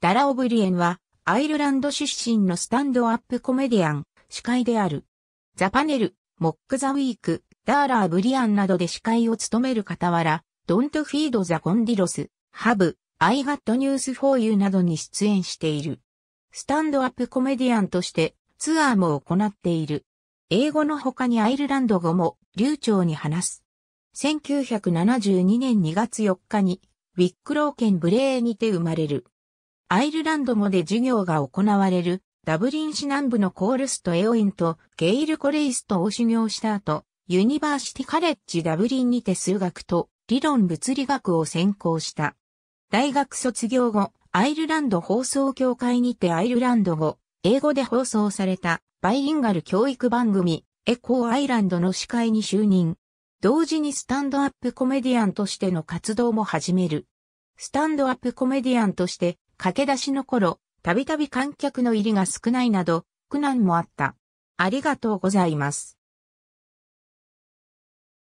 ダラ・オブリエンは、アイルランド出身のスタンドアップコメディアン、司会である。ザ・パネル、モック・ザ・ウィーク、ダーラー・ブリアンなどで司会を務める傍ら、ドント・フィード・ザ・ゴンディロス、ハブ、アイ・ガット・ニュース・フォー・ユーなどに出演している。スタンドアップコメディアンとしてツアーも行っている。英語の他にアイルランド語も流暢に話す。1972年2月4日にウィックロー県ブレーにて生まれる。アイルランド語で授業が行われるダブリン市南部のコールスト・エオインとゲイル・コレイストを修行した後、ユニバーシティ・カレッジ・ダブリンにて数学と理論物理学を専攻した。大学卒業後、アイルランド放送協会にてアイルランド語、英語で放送されたバイリンガル教育番組、エコーアイランドの司会に就任。同時にスタンドアップコメディアンとしての活動も始める。スタンドアップコメディアンとして駆け出しの頃、たびたび観客の入りが少ないなど、苦難もあった。ありがとうございます。